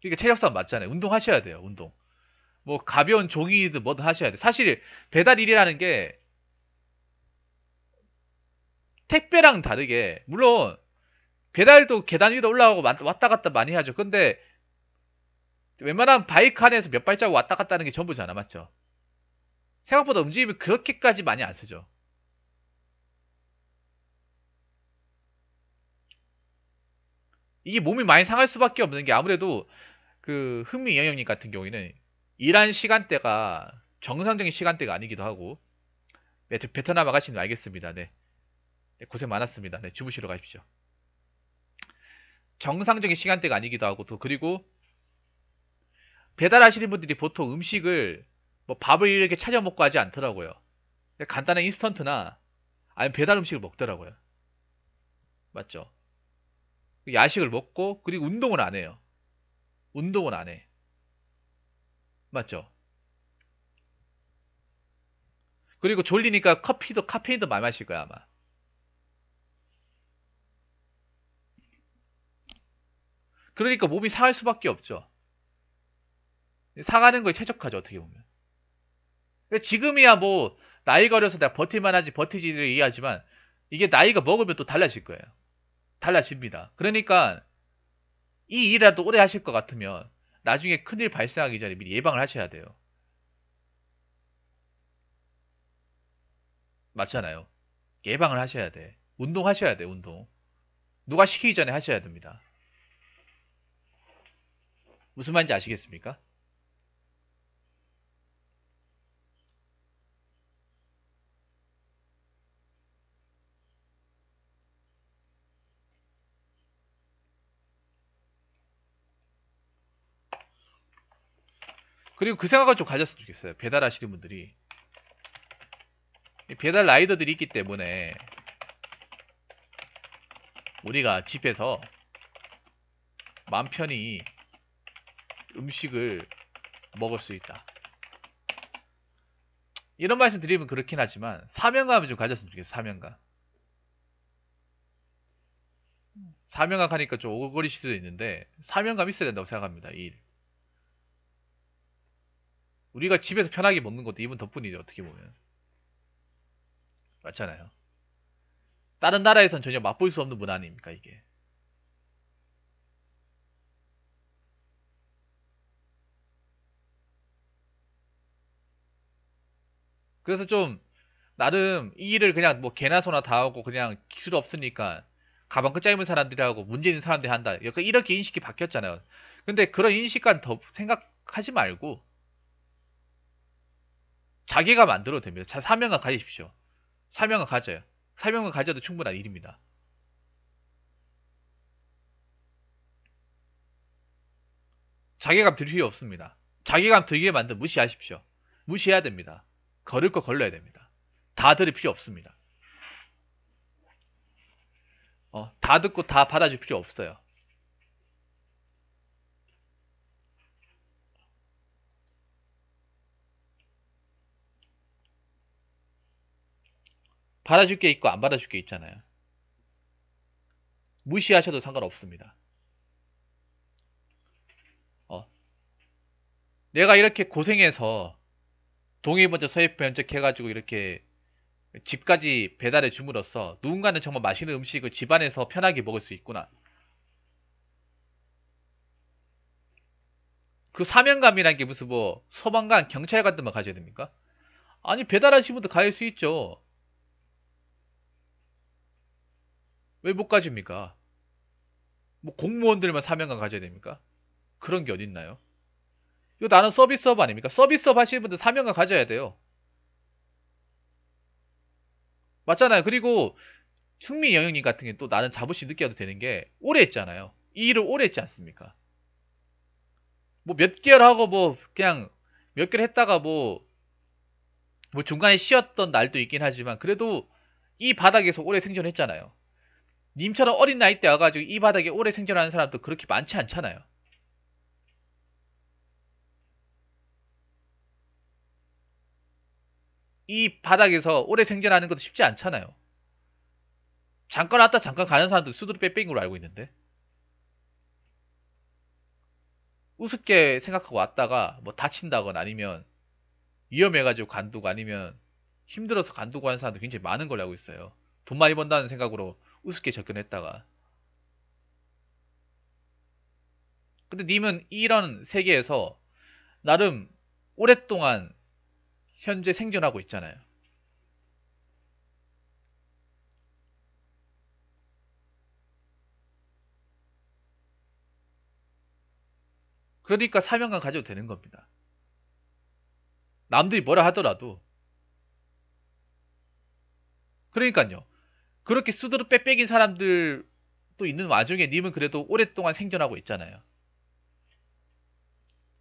이게 그러니까 체력상 맞잖아요. 운동하셔야 돼요. 운동. 뭐 가벼운 종이든 뭐든 하셔야 돼. 사실 배달 일이라는 게 택배랑 다르게 물론 배달도 계단 위로 올라가고 왔다 갔다 많이 하죠. 근데 웬만하면 바이크 안에서 몇 발자국 왔다 갔다 하는 게 전부잖아 맞죠? 생각보다 움직임이 그렇게까지 많이 안 쓰죠 이게 몸이 많이 상할 수밖에 없는 게 아무래도 그 흥미 영역님 같은 경우에는 일한 시간대가 정상적인 시간대가 아니기도 하고 네, 베트남 아가씨는 알겠습니다 네. 네 고생 많았습니다 네 주무시러 가십시오 정상적인 시간대가 아니기도 하고 또 그리고 배달하시는 분들이 보통 음식을 뭐 밥을 이렇게 차려 먹고 하지 않더라고요. 간단한 인스턴트나 아니면 배달 음식을 먹더라고요. 맞죠? 야식을 먹고 그리고 운동은 안 해요. 운동은 안 해. 맞죠? 그리고 졸리니까 커피도 카페인도 많이 마실 거야 아마. 그러니까 몸이 상할 수밖에 없죠. 사가는 거에 최적화죠 어떻게 보면. 그러니까 지금이야 뭐 나이가 어려서 내가 버틸만하지 버티지를 이해하지만 이게 나이가 먹으면 또 달라질 거예요. 달라집니다. 그러니까 이 일이라도 오래 하실 것 같으면 나중에 큰일 발생하기 전에 미리 예방을 하셔야 돼요. 맞잖아요. 예방을 하셔야 돼. 운동하셔야 돼, 운동. 누가 시키기 전에 하셔야 됩니다. 무슨 말인지 아시겠습니까? 그리고 그 생각을 좀 가졌으면 좋겠어요. 배달하시는 분들이. 배달 라이더들이 있기 때문에 우리가 집에서 맘 편히 음식을 먹을 수 있다. 이런 말씀 드리면 그렇긴 하지만 사명감을 좀 가졌으면 좋겠어요. 사명감. 사명감 하니까 좀 오글거리실 수도 있는데 사명감 있어야 된다고 생각합니다. 이 일. 우리가 집에서 편하게 먹는 것도 이분 덕분이죠 어떻게 보면 맞잖아요 다른 나라에선 전혀 맛볼 수 없는 문화 아닙니까 이게 그래서 좀 나름 이 일을 그냥 뭐 개나 소나 다 하고 그냥 기술 없으니까 가방 끝임은 사람들이하고 문제 있는 사람들이 한다. 이렇게 인식이 바뀌었잖아요. 근데 그런 인식과 더 생각하지 말고 자기가 만들어도 됩니다. 자, 사명을 가지십시오. 사명을 가져요. 사명을 가져도 충분한 일입니다. 자괴감 들 필요 없습니다. 자괴감 들게 만든 무시하십시오. 무시해야 됩니다. 걸을 거 걸러야 됩니다. 다 들을 필요 없습니다. 어, 다 듣고 다 받아줄 필요 없어요. 받아줄 게 있고 안 받아줄 게 있잖아요. 무시하셔도 상관없습니다. 어. 내가 이렇게 고생해서 동해 먼저 서해 번적 해가지고 이렇게 집까지 배달해 줌으로써 누군가는 정말 맛있는 음식을 집안에서 편하게 먹을 수 있구나. 그 사명감이란 게 무슨 뭐 소방관, 경찰 관들만 가져야 됩니까? 아니 배달하신 분도 가질 수 있죠. 왜못 가집니까? 뭐 공무원들만 사명감 가져야 됩니까? 그런 게 어딨나요? 이거 나는 서비스업 아닙니까? 서비스업 하시는 분들 사명감 가져야 돼요. 맞잖아요. 그리고 승민 영영님 같은 게 또 나는 자부심 느껴도 되는 게 오래 했잖아요. 이 일을 오래 했지 않습니까? 뭐 몇 개월 하고 뭐 그냥 몇 개월 했다가 뭐, 뭐 중간에 쉬었던 날도 있긴 하지만 그래도 이 바닥에서 오래 생존했잖아요. 님처럼 어린 나이 때 와가지고 이 바닥에 오래 생존하는 사람도 그렇게 많지 않잖아요. 이 바닥에서 오래 생존하는 것도 쉽지 않잖아요. 잠깐 왔다 잠깐 가는 사람도 수두룩 빼빼인 걸로 알고 있는데. 우습게 생각하고 왔다가 뭐 다친다거나 아니면 위험해가지고 간두고 아니면 힘들어서 간두고 하는 사람도 굉장히 많은 걸로 알고 있어요. 돈 많이 번다는 생각으로 우습게 접근했다가 근데 님은 이런 세계에서 나름 오랫동안 현재 생존하고 있잖아요. 그러니까 사명감 가져도 되는 겁니다. 남들이 뭐라 하더라도. 그러니까요. 그렇게 수두룩 빼빼긴 사람들 도 있는 와중에 님은 그래도 오랫동안 생존하고 있잖아요.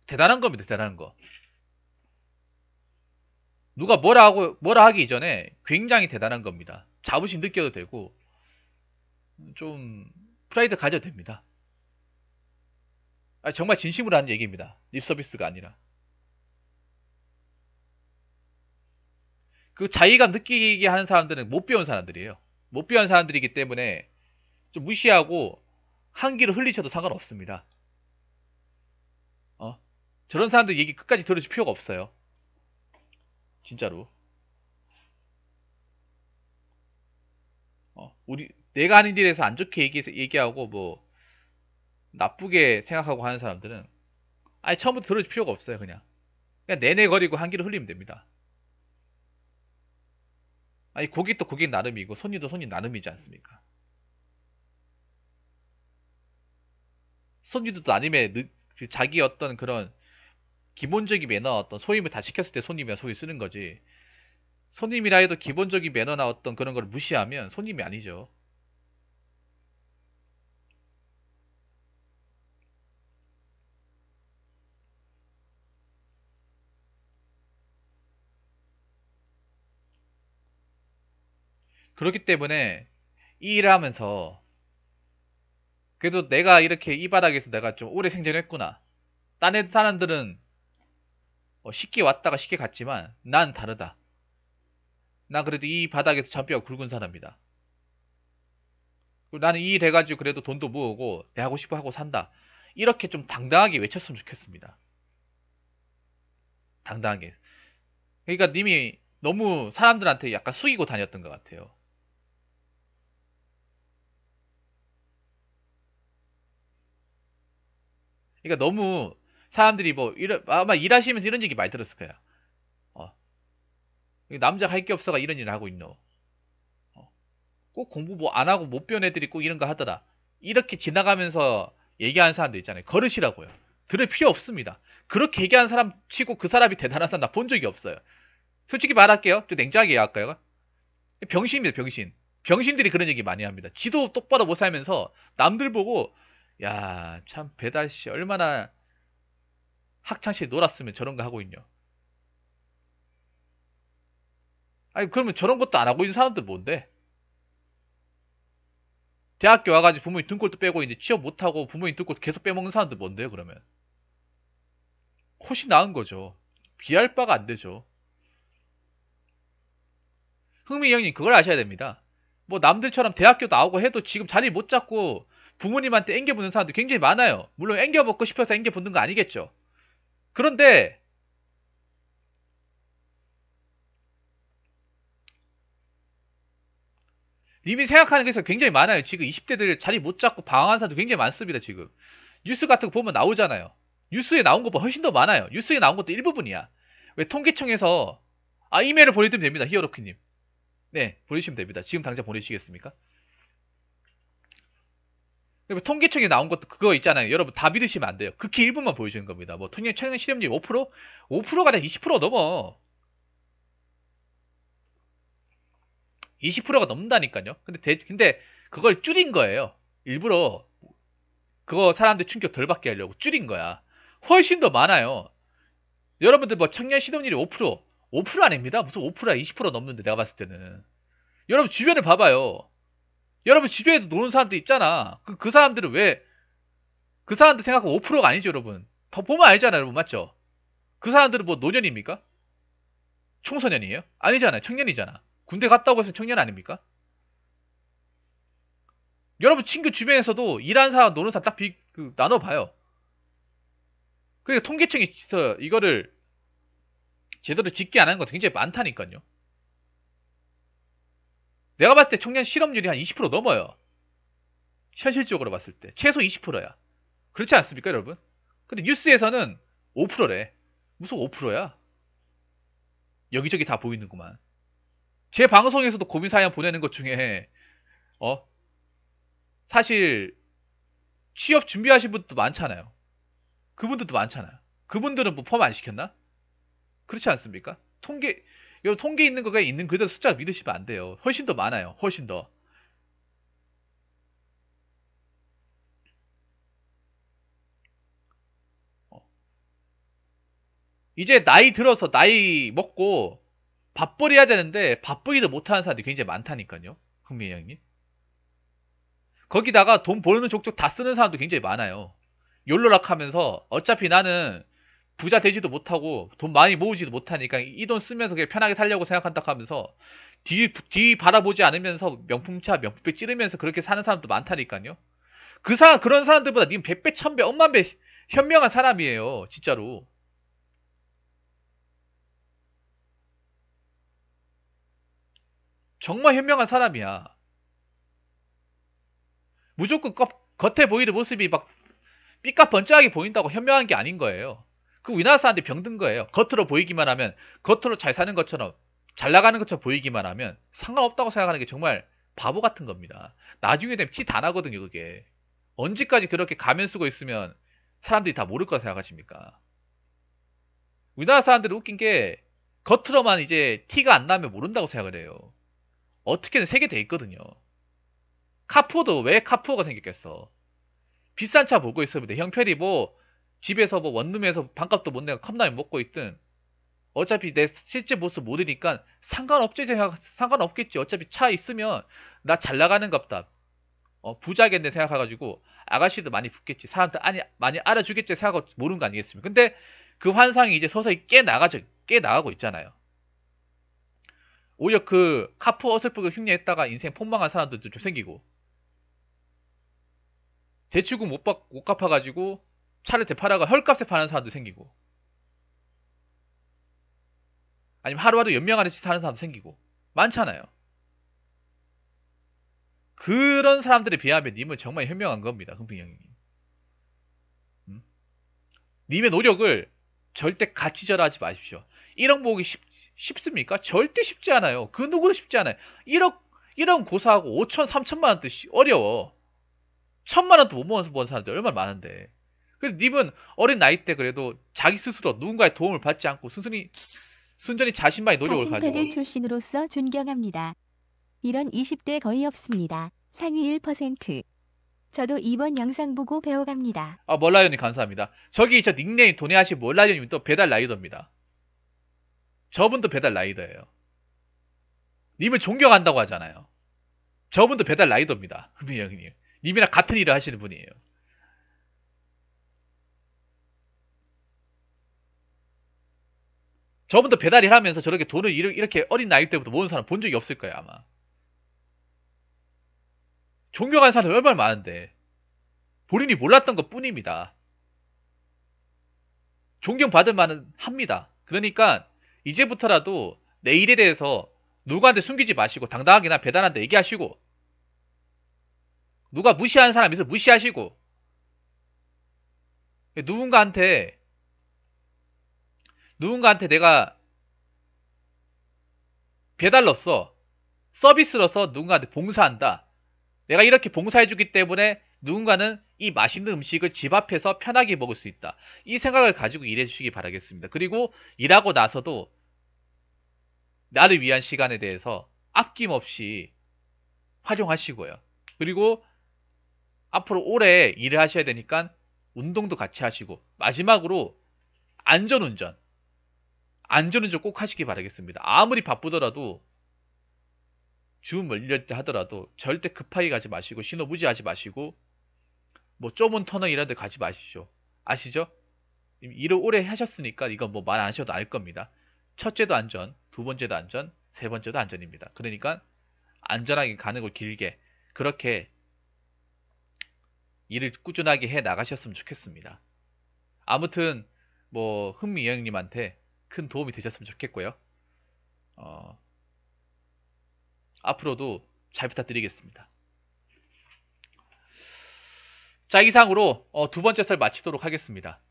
대단한 겁니다. 대단한 거. 누가 뭐라 하고 뭐라 하기 이전에 굉장히 대단한 겁니다. 자부심 느껴도 되고 좀 프라이드 가져도 됩니다. 아, 정말 진심으로 하는 얘기입니다. 립 서비스가 아니라. 그 자의감 느끼게 하는 사람들은 못 배운 사람들이에요. 못 비한 사람들이기 때문에 좀 무시하고 한기로 흘리셔도 상관없습니다. 어? 저런 사람들 얘기 끝까지 들으실 필요가 없어요. 진짜로. 어, 우리 내가 아닌 일에 서안 좋게 얘기, 얘기하고 뭐 나쁘게 생각하고 하는 사람들은 아예 처음부터 들어줄 필요가 없어요 그냥 그냥 내내 거리고 한기를 흘리면 됩니다 아니 고기도고기 나름이고 손님도 손님 나름이지 않습니까? 손님도 나름의 그 자기 어떤 그런 기본적인 매너 어떤 소임을 다 시켰을 때 손님이야 소위 쓰는 거지 손님이라 해도 기본적인 매너나 어떤 그런 걸 무시하면 손님이 아니죠. 그렇기 때문에 이 일을 하면서 그래도 내가 이렇게 이 바닥에서 내가 좀 오래 생존했구나. 딴른 사람들은 뭐 쉽게 왔다가 쉽게 갔지만 난 다르다. 난 그래도 이 바닥에서 잔뼈가 굵은 사람이다. 나는 이일 해가지고 그래도 돈도 모으고 내 하고 싶어 하고 산다. 이렇게 좀 당당하게 외쳤으면 좋겠습니다. 당당하게. 그러니까 님이 너무 사람들한테 약간 숙이고 다녔던 것 같아요. 그러니까 너무 사람들이 뭐 이런 아마 일하시면서 이런 얘기 많이 들었을 거야. 어. 남자 할 게 없어가 이런 일을 하고 있노. 어. 꼭 공부 뭐 안 하고 못 배운 애들이 꼭 이런 거 하더라. 이렇게 지나가면서 얘기하는 사람들 있잖아요. 걸으시라고요. 들을 필요 없습니다. 그렇게 얘기하는 사람 치고 그 사람이 대단한 사람 나 본 적이 없어요. 솔직히 말할게요. 좀 냉정하게 얘기할까요? 병신입니다, 병신. 병신들이 그런 얘기 많이 합니다. 지도 똑바로 못 살면서 남들 보고 야, 참 배달 씨 얼마나 학창 시에 놀았으면 저런 거 하고 있냐. 아니 그러면 저런 것도 안 하고 있는 사람들 뭔데? 대학교 와가지고 부모님 등골도 빼고 이제 취업 못하고 부모님 등골 계속 빼먹는 사람들 뭔데 그러면? 훨씬 나은 거죠. 비할 바가 안 되죠. 흥미 형님 그걸 아셔야 됩니다. 뭐 남들처럼 대학교 나오고 해도 지금 자리 못 잡고 부모님한테 앵겨보는 사람도 굉장히 많아요. 물론 앵겨먹고 싶어서 앵겨보는 거 아니겠죠. 그런데 님이 생각하는 게 굉장히 많아요. 지금 20대들 자리 못 잡고 방황한 사람도 굉장히 많습니다. 지금 뉴스 같은 거 보면 나오잖아요. 뉴스에 나온 것보다 훨씬 더 많아요. 뉴스에 나온 것도 일부분이야. 왜 통계청에서 아 이메일을 보내드리면 됩니다. 히어로키님. 네 보내시면 됩니다. 지금 당장 보내시겠습니까? 통계청에 나온 것도 그거 있잖아요. 여러분 다 믿으시면 안 돼요. 극히 일부만 보여주는 겁니다. 뭐 통계 청근 실업률 5% 5%가 아니라 20% 넘어. 20%가 넘는다니까요. 근데 대, 근데 그걸 줄인 거예요. 일부러 그거 사람들 충격 덜 받게 하려고 줄인 거야. 훨씬 더 많아요. 여러분들 뭐 청년 실업률이 5% 5% 아닙니다. 무슨 5%야 20% 넘는데 내가 봤을 때는. 여러분 주변을 봐봐요. 여러분 지조에도 노는 사람들 있잖아. 그, 그 사람들은 왜 그 사람들 생각하고 5%가 아니죠, 여러분. 보면 알잖아 여러분. 맞죠? 그 사람들은 뭐 노년입니까? 청소년이에요? 아니잖아요. 청년이잖아. 군대 갔다 오고 해서 청년 아닙니까? 여러분 친구 주변에서도 일하는 사람, 노는 사람 딱 비, 그, 나눠봐요. 그러니까 통계청이 이거를 제대로 짓계안 하는 건 굉장히 많다니까요. 내가 봤을 때 청년 실업률이 한 20% 넘어요. 현실적으로 봤을 때. 최소 20%야. 그렇지 않습니까, 여러분? 근데 뉴스에서는 5%래. 무슨 5%야? 여기저기 다 보이는구만. 제 방송에서도 고민 사연 보내는 것 중에 어 사실 취업 준비하신 분도 많잖아요. 그분들도 많잖아요. 그분들은 뭐 포함 안 시켰나? 그렇지 않습니까? 통계 요 통계 있는 거 그냥 있는 그대로 숫자를 믿으시면 안 돼요. 훨씬 더 많아요. 훨씬 더. 어. 이제 나이 들어서 나이 먹고 밥벌이 해야 되는데 밥벌이도 못하는 사람들이 굉장히 많다니까요. 흥미 형님. 거기다가 돈 버는 족족 다 쓰는 사람도 굉장히 많아요. 욜로락 하면서 어차피 나는 부자 되지도 못하고 돈 많이 모으지도 못하니까 이 돈 쓰면서 그냥 편하게 살려고 생각한다 하면서 뒤, 뒤 바라보지 않으면서 명품차, 명품백 찌르면서 그렇게 사는 사람도 많다니까요. 그 사람, 그런 사람들보다 님 100배, 1000배, 엄만배 현명한 사람이에요. 진짜로. 정말 현명한 사람이야. 무조건 겉, 겉에 보이는 모습이 막 삐까 번쩍하게 보인다고 현명한 게 아닌 거예요. 그 위나사한테 병든 거예요. 겉으로 보이기만 하면 겉으로 잘 사는 것처럼 잘 나가는 것처럼 보이기만 하면 상관없다고 생각하는 게 정말 바보 같은 겁니다. 나중에 되면 티 다 나거든요, 그게. 언제까지 그렇게 가면 쓰고 있으면 사람들이 다 모를 거라 생각하십니까? 위나라 사람들이 웃긴 게 겉으로만 이제 티가 안 나면 모른다고 생각을 해요. 어떻게든 세게 돼 있거든요. 카푸어도 왜 카푸어가 생겼겠어? 비싼 차 보고 있으면 돼. 형편이 뭐 집에서 뭐 원룸에서 반값도 못 내고 컵라면 먹고 있든 어차피 내 실제 모습 못르니까 상관없지 상관없겠지 어차피 차 있으면 나 잘 나가는 갑다 어, 부자겠네 생각해가지고 아가씨도 많이 붙겠지 사람들 아니 많이 알아주겠지 생각하고 모르는 거 아니겠습니까 근데 그 환상이 이제 서서히 깨 나가죠 깨 나가고 있잖아요 오히려 그 카푸 어설프게 흉내했다가 인생 폭망한 사람들도 좀 생기고 대출금 못, 받, 못 갚아가지고 차를 되팔아가 헐값에 파는 사람도 생기고 아니면 하루하루 연명 하듯이 사는 사람도 생기고 많잖아요. 그런 사람들에 비하면 님은 정말 현명한 겁니다. 흥빈 형님. 음? 님의 노력을 절대 가치절하지 마십시오. 1억 모으기 쉽, 쉽습니까? 절대 쉽지 않아요. 그 누구도 쉽지 않아요. 1억, 1억 고사하고 5천, 3천만 원 뜻이 어려워. 천만 원도 못 모아서 번 사람들 얼마나 많은데. 그래서 님은 어린 나이 때 그래도 자기 스스로 누군가의 도움을 받지 않고 순순히 순전히 자신만의 노력을 같은 가지고 패드 출신으로서 존경합니다. 이런 20대 거의 없습니다. 상위 1%. 저도 이번 영상 보고 배워갑니다. 아 몰라요님 감사합니다. 저기 저 닉네임 도네아시 몰라요님 또 배달 라이더입니다. 저분도 배달 라이더예요. 님을 존경한다고 하잖아요. 저분도 배달 라이더입니다. 금희 형님. 님이랑 같은 일을 하시는 분이에요. 저분도 배달 일하면서 저렇게 돈을 이렇게 어린 나이 때부터 모은 사람 본 적이 없을 거예요 아마 존경하는 사람 이 얼마나 많은데 본인이 몰랐던 것 뿐입니다 존경받을 만은 합니다 그러니까 이제부터라도 내 일에 대해서 누구한테 숨기지 마시고 당당하게나 배달한테 얘기하시고 누가 무시하는 사람 있어 무시하시고 누군가한테 누군가한테 내가 배달로서 서비스로서 누군가한테 봉사한다. 내가 이렇게 봉사해주기 때문에 누군가는 이 맛있는 음식을 집 앞에서 편하게 먹을 수 있다. 이 생각을 가지고 일해주시기 바라겠습니다. 그리고 일하고 나서도 나를 위한 시간에 대해서 아낌없이 활용하시고요. 그리고 앞으로 오래 일을 하셔야 되니까 운동도 같이 하시고 마지막으로 안전운전 안전은 좀 꼭 하시기 바라겠습니다. 아무리 바쁘더라도 줌을 열때 하더라도 절대 급하게 가지 마시고 신호부지하지 마시고 뭐 좁은 터널 이런 데 가지 마십시오. 아시죠? 일을 오래 하셨으니까 이건 뭐 말 안 하셔도 알 겁니다. 첫째도 안전, 두 번째도 안전, 세 번째도 안전입니다. 그러니까 안전하게 가는 걸 길게 그렇게 일을 꾸준하게 해 나가셨으면 좋겠습니다. 아무튼 뭐 흥미 여행님한테 큰 도움이 되셨으면 좋겠고요. 어, 앞으로도 잘 부탁드리겠습니다. 자 이상으로 어, 두 번째 설 마치도록 하겠습니다.